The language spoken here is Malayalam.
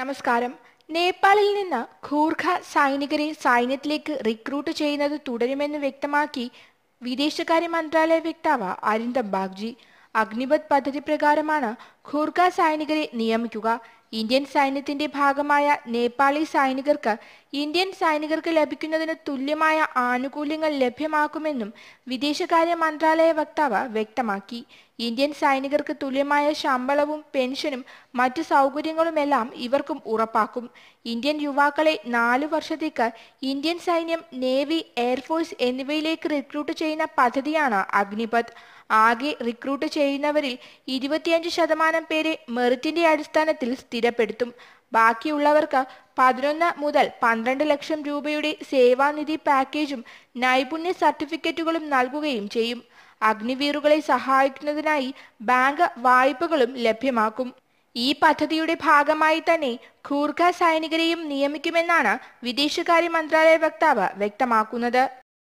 നമസ്കാരം നേപ്പാളിൽ നിന്ന് ഖൂർഖ സൈനികരെ സൈന്യത്തിലേക്ക് റിക്രൂട്ട് ചെയ്യുന്നത് തുടരുമെന്ന് വ്യക്തമാക്കി വിദേശകാര്യ മന്ത്രാലയ വക്താവ് അരിന്ദം ബാഗ്ജി അഗ്നിപത് പദ്ധതി പ്രകാരമാണ് ഖൂർഖ സൈനികരെ നിയമിക്കുക ഇന്ത്യൻ സൈന്യത്തിന്റെ ഭാഗമായ നേപ്പാളി സൈനികർക്ക് ഇന്ത്യൻ സൈനികർക്ക് ലഭിക്കുന്നതിന് തുല്യമായ ആനുകൂല്യങ്ങൾ ലഭ്യമാക്കുമെന്നും വിദേശകാര്യ മന്ത്രാലയ വക്താവ് വ്യക്തമാക്കി ഇന്ത്യൻ സൈനികർക്ക് തുല്യമായ ശമ്പളവും പെൻഷനും മറ്റു സൗകര്യങ്ങളുമെല്ലാം ഇവർക്കും ഉറപ്പാക്കും ഇന്ത്യൻ യുവാക്കളെ നാലു വർഷത്തേക്ക് ഇന്ത്യൻ സൈന്യം നേവി എയർഫോഴ്സ് എന്നിവയിലേക്ക് റിക്രൂട്ട് ചെയ്യുന്ന പദ്ധതിയാണ് അഗ്നിപത് ആകെ റിക്രൂട്ട് ചെയ്യുന്നവരിൽ ഇരുപത്തിയഞ്ച് ശതമാനം പേരെ മെറിറ്റിന്റെ അടിസ്ഥാനത്തിൽ സ്ഥിരപ്പെടുത്തും ബാക്കിയുള്ളവർക്ക് പതിനൊന്ന് മുതൽ പന്ത്രണ്ട് ലക്ഷം രൂപയുടെ സേവാനിധി പാക്കേജും നൈപുണ്യ സർട്ടിഫിക്കറ്റുകളും നൽകുകയും ചെയ്യും അഗ്നിവീറുകളെ സഹായിക്കുന്നതിനായി ബാങ്ക് വായ്പകളും ലഭ്യമാക്കും ഈ പദ്ധതിയുടെ ഭാഗമായി തന്നെ ഖൂർഖ സൈനികരെയും നിയമിക്കുമെന്നാണ് വിദേശകാര്യ മന്ത്രാലയ വക്താവ് വ്യക്തമാക്കുന്നത്